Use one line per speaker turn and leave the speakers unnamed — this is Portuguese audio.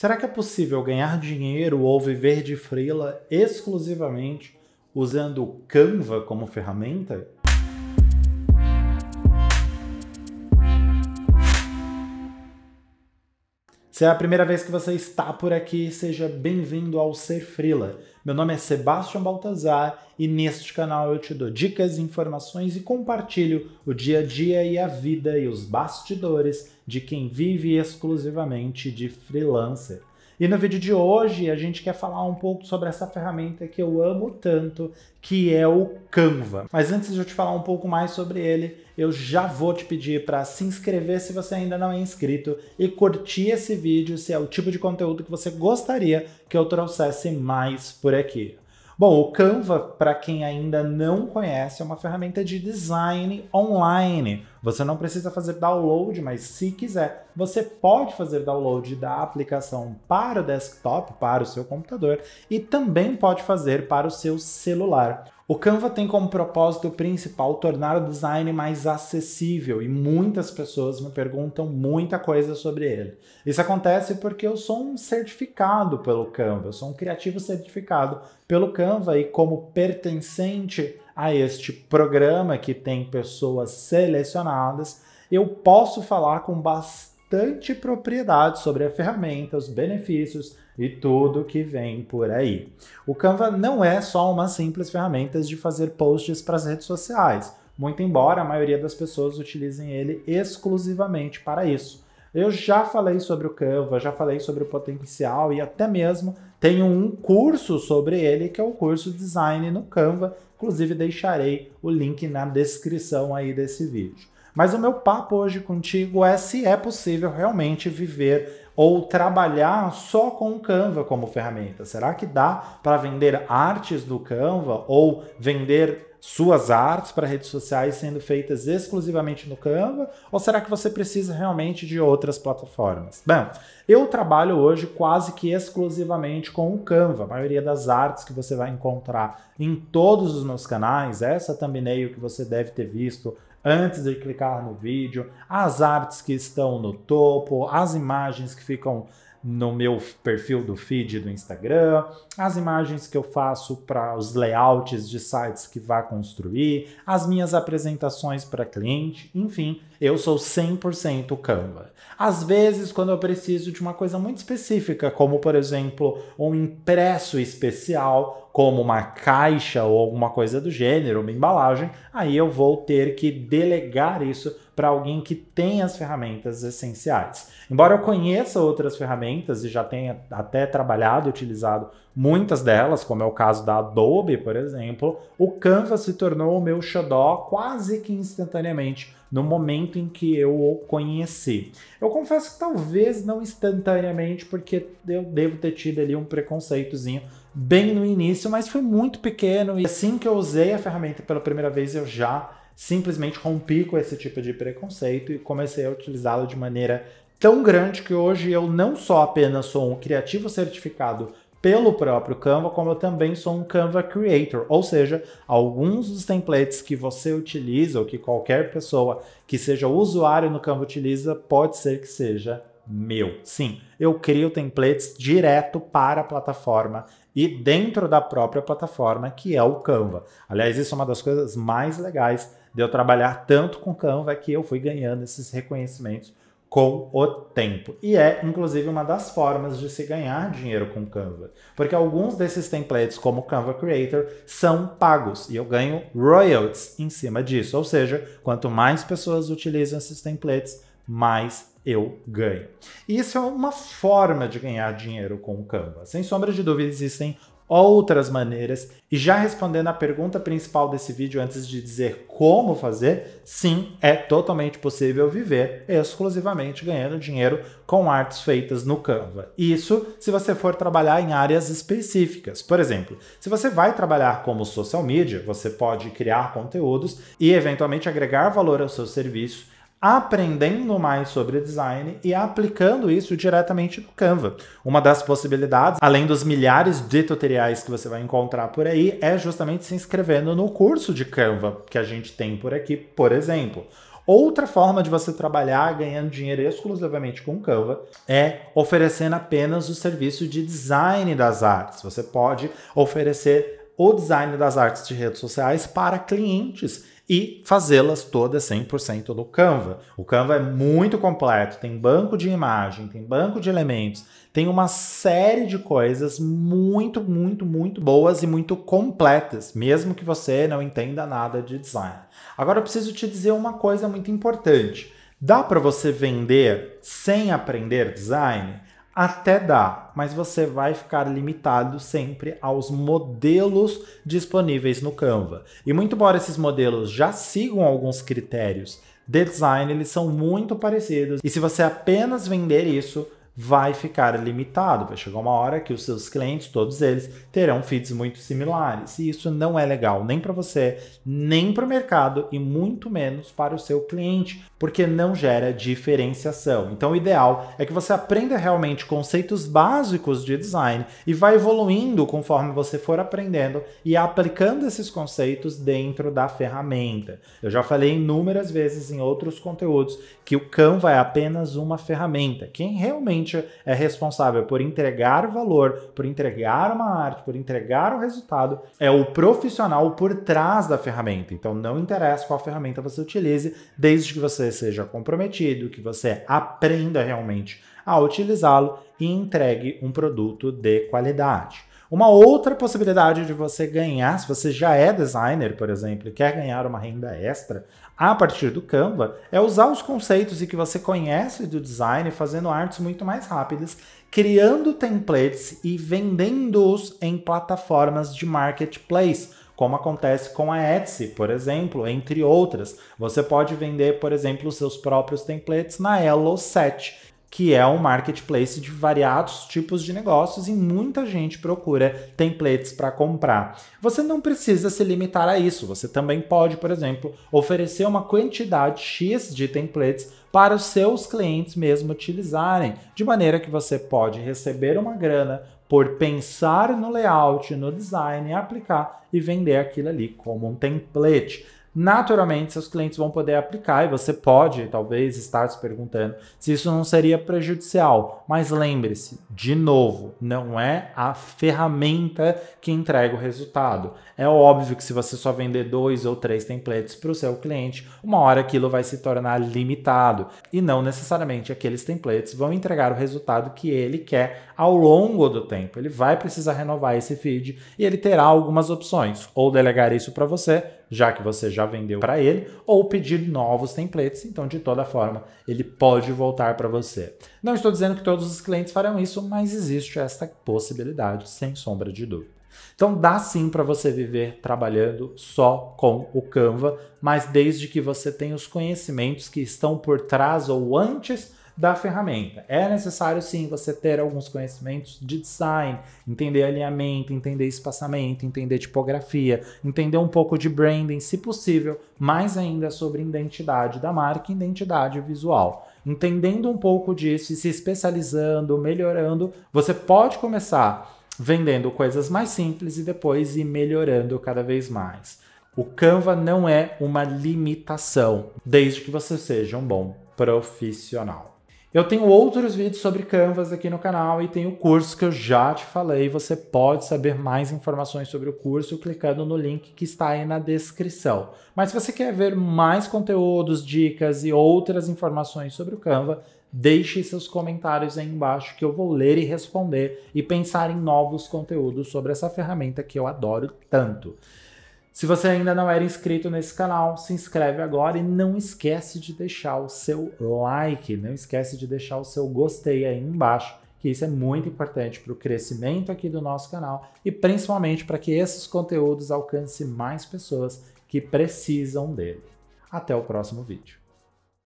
Será que é possível ganhar dinheiro ou viver de freela exclusivamente usando Canva como ferramenta? Se é a primeira vez que você está por aqui, seja bem-vindo ao Ser Frila. Meu nome é Sebastião Baltazar e neste canal eu te dou dicas, informações e compartilho o dia a dia e a vida e os bastidores de quem vive exclusivamente de freelancer. E no vídeo de hoje a gente quer falar um pouco sobre essa ferramenta que eu amo tanto, que é o Canva. Mas antes de eu te falar um pouco mais sobre ele, eu já vou te pedir para se inscrever se você ainda não é inscrito e curtir esse vídeo se é o tipo de conteúdo que você gostaria que eu trouxesse mais por aqui. Bom, o Canva, para quem ainda não conhece, é uma ferramenta de design online. Você não precisa fazer download, mas se quiser, você pode fazer download da aplicação para o desktop, para o seu computador, e também pode fazer para o seu celular. O Canva tem como propósito principal tornar o design mais acessível e muitas pessoas me perguntam muita coisa sobre ele. Isso acontece porque eu sou um certificado pelo Canva, eu sou um criativo certificado pelo Canva e como pertencente a este programa que tem pessoas selecionadas, eu posso falar com bastante bastante propriedade sobre a ferramenta, os benefícios e tudo que vem por aí. O Canva não é só uma simples ferramenta de fazer posts para as redes sociais, muito embora a maioria das pessoas utilizem ele exclusivamente para isso. Eu já falei sobre o Canva, já falei sobre o potencial e até mesmo tenho um curso sobre ele, que é o curso Design no Canva. Inclusive, deixarei o link na descrição aí desse vídeo. Mas o meu papo hoje contigo é se é possível realmente viver ou trabalhar só com o Canva como ferramenta. Será que dá para vender artes do Canva ou vender suas artes para redes sociais sendo feitas exclusivamente no Canva? Ou será que você precisa realmente de outras plataformas? Bom, eu trabalho hoje quase que exclusivamente com o Canva. A maioria das artes que você vai encontrar em todos os meus canais, essa thumbnail que você deve ter visto antes de clicar no vídeo, as artes que estão no topo, as imagens que ficam no meu perfil do feed do Instagram, as imagens que eu faço para os layouts de sites que vá construir, as minhas apresentações para cliente, enfim, eu sou 100% Canva. Às vezes, quando eu preciso de uma coisa muito específica, como por exemplo, um impresso especial como uma caixa ou alguma coisa do gênero, uma embalagem, aí eu vou ter que delegar isso para alguém que tem as ferramentas essenciais. Embora eu conheça outras ferramentas e já tenha até trabalhado e utilizado muitas delas, como é o caso da Adobe, por exemplo, o Canva se tornou o meu xodó quase que instantaneamente no momento em que eu o conheci. Eu confesso que talvez não instantaneamente, porque eu devo ter tido ali um preconceitozinho bem no início, mas foi muito pequeno e assim que eu usei a ferramenta pela primeira vez, eu já simplesmente rompi com esse tipo de preconceito e comecei a utilizá-la de maneira tão grande que hoje eu não só apenas sou um criativo certificado pelo próprio Canva, como eu também sou um Canva Creator, ou seja, alguns dos templates que você utiliza ou que qualquer pessoa que seja usuário no Canva utiliza, pode ser que seja meu. Sim, eu crio templates direto para a plataforma e dentro da própria plataforma, que é o Canva. Aliás, isso é uma das coisas mais legais de eu trabalhar tanto com Canva, é que eu fui ganhando esses reconhecimentos com o tempo. E é, inclusive, uma das formas de se ganhar dinheiro com Canva. Porque alguns desses templates, como o Canva Creator, são pagos e eu ganho royalties em cima disso. Ou seja, quanto mais pessoas utilizam esses templates, mais eu ganho. E isso é uma forma de ganhar dinheiro com o Canva. Sem sombra de dúvida, existem outras maneiras. E já respondendo a pergunta principal desse vídeo, antes de dizer como fazer, sim, é totalmente possível viver exclusivamente ganhando dinheiro com artes feitas no Canva. Isso se você for trabalhar em áreas específicas. Por exemplo, se você vai trabalhar como social media, você pode criar conteúdos e eventualmente agregar valor ao seu serviço aprendendo mais sobre design e aplicando isso diretamente no Canva. Uma das possibilidades, além dos milhares de tutoriais que você vai encontrar por aí, é justamente se inscrevendo no curso de Canva que a gente tem por aqui, por exemplo. Outra forma de você trabalhar ganhando dinheiro exclusivamente com Canva é oferecendo apenas o serviço de design das artes. Você pode oferecer o design das artes de redes sociais para clientes e fazê-las todas 100% do Canva. O Canva é muito completo, tem banco de imagem, tem banco de elementos, tem uma série de coisas muito, muito, muito boas e muito completas, mesmo que você não entenda nada de design. Agora eu preciso te dizer uma coisa muito importante. Dá para você vender sem aprender design? Até dá, mas você vai ficar limitado sempre aos modelos disponíveis no Canva. E muito embora esses modelos já sigam alguns critérios de design, eles são muito parecidos. E se você apenas vender isso, vai ficar limitado. Vai chegar uma hora que os seus clientes, todos eles, terão feeds muito similares. E isso não é legal nem para você, nem para o mercado e muito menos para o seu cliente, porque não gera diferenciação. Então, o ideal é que você aprenda realmente conceitos básicos de design e vá evoluindo conforme você for aprendendo e aplicando esses conceitos dentro da ferramenta. Eu já falei inúmeras vezes em outros conteúdos que o cam vai é apenas uma ferramenta. Quem realmente é responsável por entregar valor, por entregar uma arte, por entregar o um resultado, é o profissional por trás da ferramenta. Então não interessa qual ferramenta você utilize, desde que você seja comprometido, que você aprenda realmente a utilizá-lo e entregue um produto de qualidade. Uma outra possibilidade de você ganhar, se você já é designer, por exemplo, e quer ganhar uma renda extra a partir do Canva, é usar os conceitos e que você conhece do design fazendo artes muito mais rápidas, criando templates e vendendo-os em plataformas de marketplace como acontece com a Etsy, por exemplo, entre outras. Você pode vender, por exemplo, os seus próprios templates na Elo 7 que é um marketplace de variados tipos de negócios e muita gente procura templates para comprar. Você não precisa se limitar a isso, você também pode, por exemplo, oferecer uma quantidade X de templates para os seus clientes mesmo utilizarem, de maneira que você pode receber uma grana por pensar no layout, no design, aplicar e vender aquilo ali como um template naturalmente seus clientes vão poder aplicar e você pode, talvez, estar se perguntando se isso não seria prejudicial. Mas lembre-se, de novo, não é a ferramenta que entrega o resultado. É óbvio que se você só vender dois ou três templates para o seu cliente, uma hora aquilo vai se tornar limitado e não necessariamente aqueles templates vão entregar o resultado que ele quer ao longo do tempo. Ele vai precisar renovar esse feed e ele terá algumas opções, ou delegar isso para você já que você já vendeu para ele, ou pedir novos templates. Então, de toda forma, ele pode voltar para você. Não estou dizendo que todos os clientes farão isso, mas existe esta possibilidade, sem sombra de dúvida. Então dá sim para você viver trabalhando só com o Canva, mas desde que você tenha os conhecimentos que estão por trás ou antes da ferramenta. É necessário sim você ter alguns conhecimentos de design, entender alinhamento, entender espaçamento, entender tipografia, entender um pouco de branding, se possível, mais ainda sobre identidade da marca e identidade visual. Entendendo um pouco disso e se especializando, melhorando, você pode começar vendendo coisas mais simples e depois ir melhorando cada vez mais. O Canva não é uma limitação, desde que você seja um bom profissional. Eu tenho outros vídeos sobre Canvas aqui no canal e tem o curso que eu já te falei. Você pode saber mais informações sobre o curso clicando no link que está aí na descrição. Mas se você quer ver mais conteúdos, dicas e outras informações sobre o Canva, deixe seus comentários aí embaixo que eu vou ler e responder e pensar em novos conteúdos sobre essa ferramenta que eu adoro tanto. Se você ainda não era inscrito nesse canal, se inscreve agora e não esquece de deixar o seu like, não esquece de deixar o seu gostei aí embaixo, que isso é muito importante para o crescimento aqui do nosso canal e principalmente para que esses conteúdos alcancem mais pessoas que precisam dele. Até o próximo vídeo.